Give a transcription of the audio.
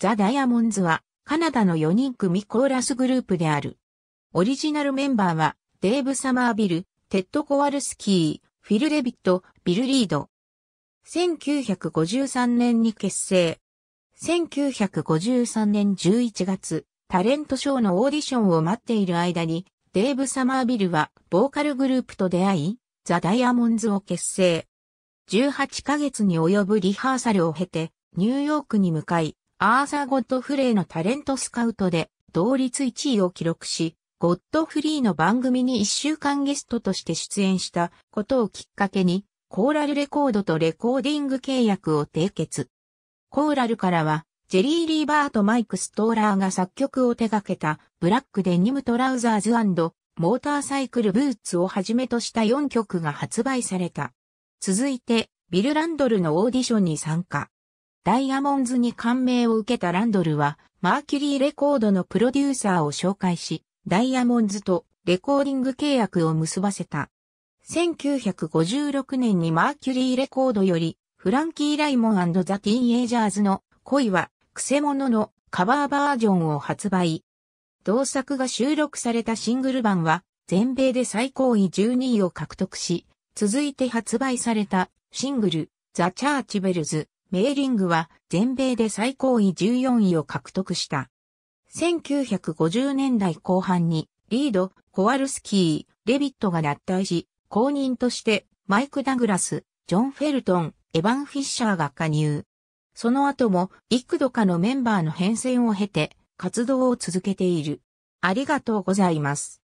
ザ・ダイヤモンズはカナダの4人組コーラスグループである。オリジナルメンバーはデーブ・サマービル、テッド・コワルスキー、フィル・デビット、ビル・リード。1953年に結成。1953年11月、タレントショーのオーディションを待っている間に、デーブ・サマービルはボーカルグループと出会い、ザ・ダイヤモンズを結成。18ヶ月に及ぶリハーサルを経て、ニューヨークに向かい、アーサー・ゴッドフレイのタレントスカウトで同率1位を記録し、ゴッドフリーの番組に1週間ゲストとして出演したことをきっかけに、コーラルレコードとレコーディング契約を締結。コーラルからは、ジェリー・リーバーとマイク・ストーラーが作曲を手掛けた、ブラックデニム・トラウザーズモーターサイクル・ブーツをはじめとした4曲が発売された。続いて、ビル・ランドルのオーディションに参加。ダイヤモンズに感銘を受けたランドルは、マーキュリーレコードのプロデューサーを紹介し、ダイヤモンズとレコーディング契約を結ばせた。1956年にマーキュリーレコードより、フランキー・ライモンザ・ティーン・エイジャーズの恋は、クセモノのカバーバージョンを発売。同作が収録されたシングル版は、全米で最高位12位を獲得し、続いて発売されたシングル、ザ・チャーチベルズ、メーリングは全米で最高位14位を獲得した。1950年代後半にリード、コワルスキー、レビットが脱退し、後任としてマイク・ダグラス、ジョン・フェルトン、エヴァン・フィッシャーが加入。その後も幾度かのメンバーの変遷を経て活動を続けている。ありがとうございます。